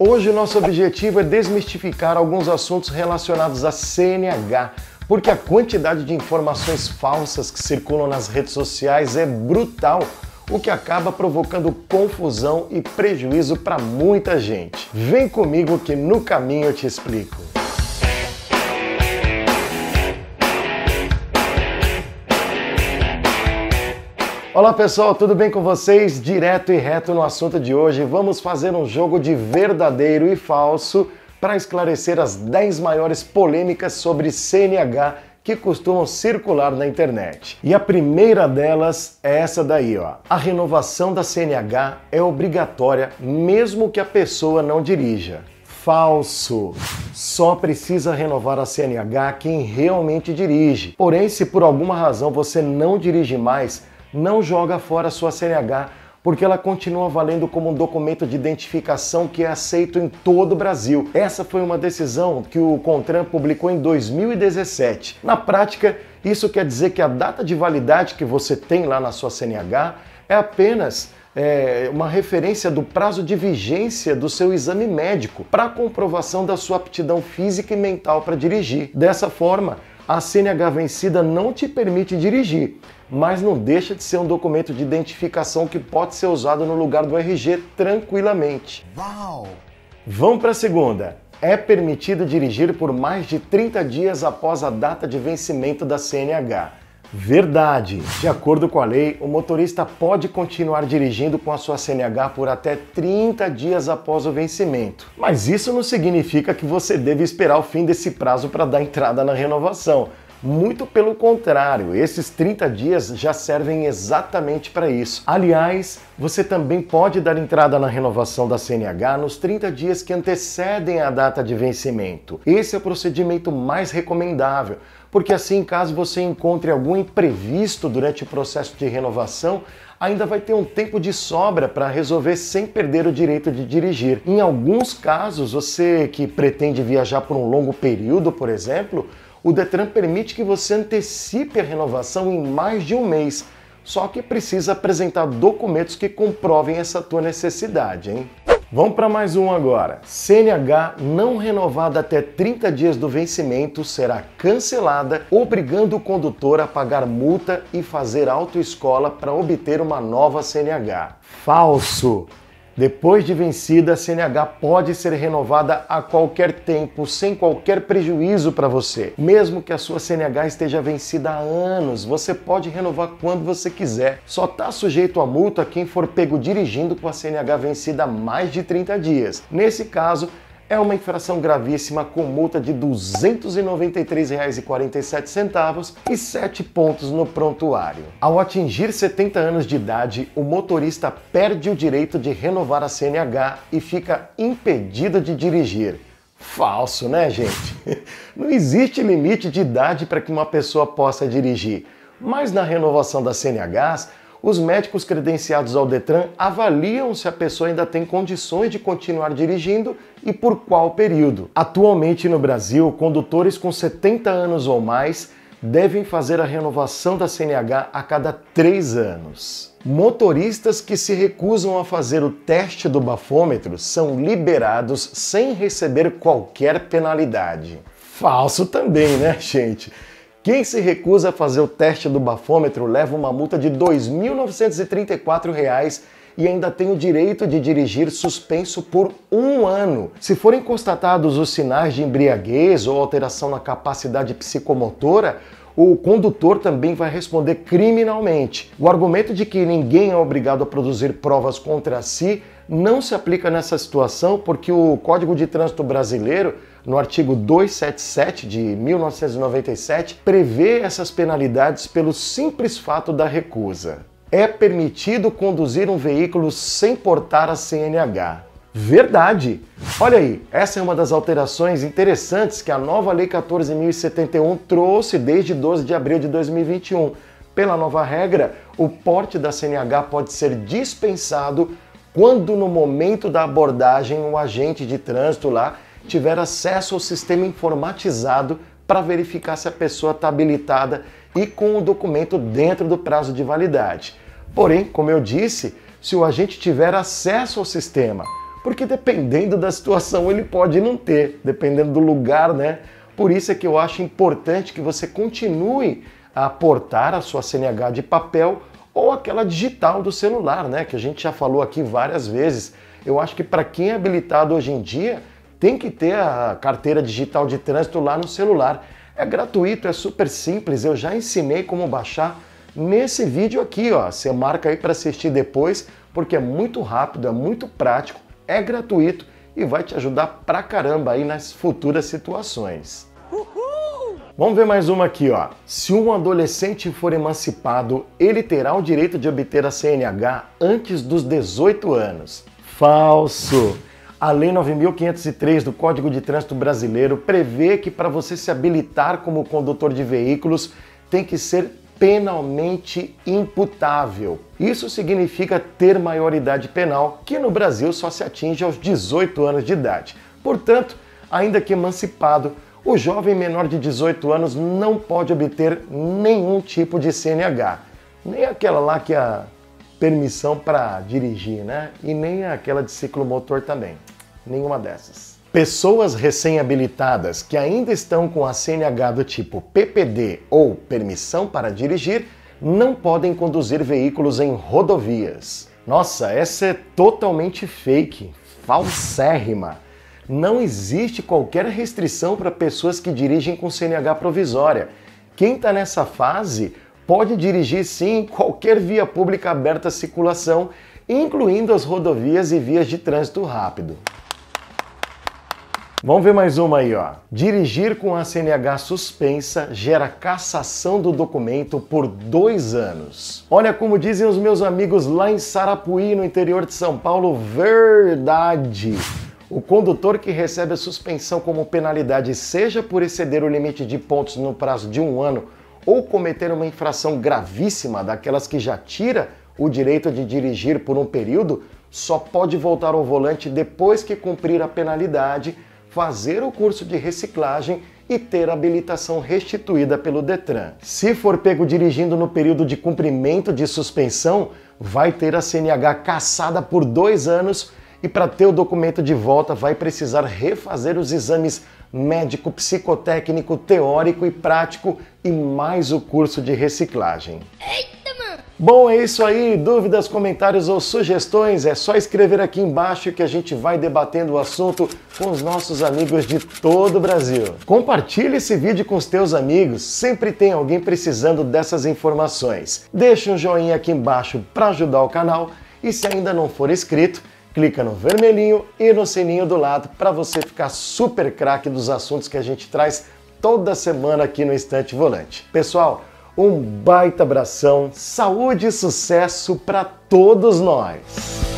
Hoje o nosso objetivo é desmistificar alguns assuntos relacionados à CNH, porque a quantidade de informações falsas que circulam nas redes sociais é brutal o que acaba provocando confusão e prejuízo para muita gente. Vem comigo que no caminho eu te explico. Olá pessoal, tudo bem com vocês? Direto e reto no assunto de hoje, vamos fazer um jogo de verdadeiro e falso para esclarecer as 10 maiores polêmicas sobre CNH que costumam circular na internet. E a primeira delas é essa daí, ó. A renovação da CNH é obrigatória mesmo que a pessoa não dirija. Falso. Só precisa renovar a CNH quem realmente dirige. Porém, se por alguma razão você não dirige mais, não joga fora a sua CNH, porque ela continua valendo como um documento de identificação que é aceito em todo o Brasil. Essa foi uma decisão que o Contran publicou em 2017. Na prática, isso quer dizer que a data de validade que você tem lá na sua CNH é apenas é, uma referência do prazo de vigência do seu exame médico para comprovação da sua aptidão física e mental para dirigir. Dessa forma, a CNH vencida não te permite dirigir, mas não deixa de ser um documento de identificação que pode ser usado no lugar do RG tranquilamente. Uau! Vamos para a segunda. É permitido dirigir por mais de 30 dias após a data de vencimento da CNH. Verdade! De acordo com a lei, o motorista pode continuar dirigindo com a sua CNH por até 30 dias após o vencimento. Mas isso não significa que você deve esperar o fim desse prazo para dar entrada na renovação. Muito pelo contrário, esses 30 dias já servem exatamente para isso. Aliás, você também pode dar entrada na renovação da CNH nos 30 dias que antecedem a data de vencimento. Esse é o procedimento mais recomendável, porque assim, caso você encontre algum imprevisto durante o processo de renovação, ainda vai ter um tempo de sobra para resolver sem perder o direito de dirigir. Em alguns casos, você que pretende viajar por um longo período, por exemplo, o Detran permite que você antecipe a renovação em mais de um mês, só que precisa apresentar documentos que comprovem essa tua necessidade, hein? Vamos para mais um agora. CNH não renovada até 30 dias do vencimento será cancelada, obrigando o condutor a pagar multa e fazer autoescola para obter uma nova CNH. Falso! Depois de vencida, a CNH pode ser renovada a qualquer tempo, sem qualquer prejuízo para você. Mesmo que a sua CNH esteja vencida há anos, você pode renovar quando você quiser. Só está sujeito a multa quem for pego dirigindo com a CNH vencida há mais de 30 dias. Nesse caso, é uma infração gravíssima com multa de R$ 293,47 e 7 pontos no prontuário. Ao atingir 70 anos de idade, o motorista perde o direito de renovar a CNH e fica impedido de dirigir. Falso, né, gente? Não existe limite de idade para que uma pessoa possa dirigir. Mas na renovação das CNHs, os médicos credenciados ao Detran avaliam se a pessoa ainda tem condições de continuar dirigindo e por qual período. Atualmente no Brasil, condutores com 70 anos ou mais devem fazer a renovação da CNH a cada três anos. Motoristas que se recusam a fazer o teste do bafômetro são liberados sem receber qualquer penalidade. Falso também, né, gente? Quem se recusa a fazer o teste do bafômetro leva uma multa de R$ 2.934 e ainda tem o direito de dirigir suspenso por um ano. Se forem constatados os sinais de embriaguez ou alteração na capacidade psicomotora, o condutor também vai responder criminalmente. O argumento de que ninguém é obrigado a produzir provas contra si não se aplica nessa situação porque o Código de Trânsito Brasileiro no artigo 277 de 1997, prevê essas penalidades pelo simples fato da recusa. É permitido conduzir um veículo sem portar a CNH. Verdade! Olha aí, essa é uma das alterações interessantes que a nova Lei 14.071 trouxe desde 12 de abril de 2021. Pela nova regra, o porte da CNH pode ser dispensado quando no momento da abordagem o um agente de trânsito lá tiver acesso ao sistema informatizado para verificar se a pessoa está habilitada e com o documento dentro do prazo de validade. Porém, como eu disse, se o agente tiver acesso ao sistema, porque dependendo da situação ele pode não ter, dependendo do lugar, né? Por isso é que eu acho importante que você continue a aportar a sua CNH de papel ou aquela digital do celular, né? Que a gente já falou aqui várias vezes. Eu acho que para quem é habilitado hoje em dia, tem que ter a carteira digital de trânsito lá no celular. É gratuito, é super simples, eu já ensinei como baixar nesse vídeo aqui, ó. Você marca aí para assistir depois, porque é muito rápido, é muito prático, é gratuito e vai te ajudar pra caramba aí nas futuras situações. Vamos ver mais uma aqui, ó. Se um adolescente for emancipado, ele terá o direito de obter a CNH antes dos 18 anos. Falso! A Lei 9503 do Código de Trânsito Brasileiro prevê que para você se habilitar como condutor de veículos tem que ser penalmente imputável. Isso significa ter maioridade penal, que no Brasil só se atinge aos 18 anos de idade. Portanto, ainda que emancipado, o jovem menor de 18 anos não pode obter nenhum tipo de CNH, nem aquela lá que a permissão para dirigir, né? E nem aquela de ciclomotor também. Nenhuma dessas. Pessoas recém-habilitadas que ainda estão com a CNH do tipo PPD ou permissão para dirigir não podem conduzir veículos em rodovias. Nossa, essa é totalmente fake, falsérrima. Não existe qualquer restrição para pessoas que dirigem com CNH provisória. Quem está nessa fase pode dirigir sim em qualquer via pública aberta à circulação, incluindo as rodovias e vias de trânsito rápido. Vamos ver mais uma aí, ó. Dirigir com a CNH suspensa gera cassação do documento por dois anos. Olha como dizem os meus amigos lá em Sarapuí, no interior de São Paulo, verdade. O condutor que recebe a suspensão como penalidade, seja por exceder o limite de pontos no prazo de um ano ou cometer uma infração gravíssima daquelas que já tira o direito de dirigir por um período, só pode voltar ao volante depois que cumprir a penalidade, fazer o curso de reciclagem e ter a habilitação restituída pelo Detran. Se for pego dirigindo no período de cumprimento de suspensão, vai ter a CNH caçada por dois anos e para ter o documento de volta vai precisar refazer os exames médico psicotécnico teórico e prático e mais o curso de reciclagem. Eita, mano! Bom, é isso aí. Dúvidas, comentários ou sugestões é só escrever aqui embaixo que a gente vai debatendo o assunto com os nossos amigos de todo o Brasil. Compartilhe esse vídeo com os teus amigos, sempre tem alguém precisando dessas informações. Deixa um joinha aqui embaixo para ajudar o canal e se ainda não for inscrito, clica no vermelhinho e no sininho do lado para você ficar super craque dos assuntos que a gente traz toda semana aqui no Instante Volante. Pessoal, um baita abração, saúde e sucesso para todos nós!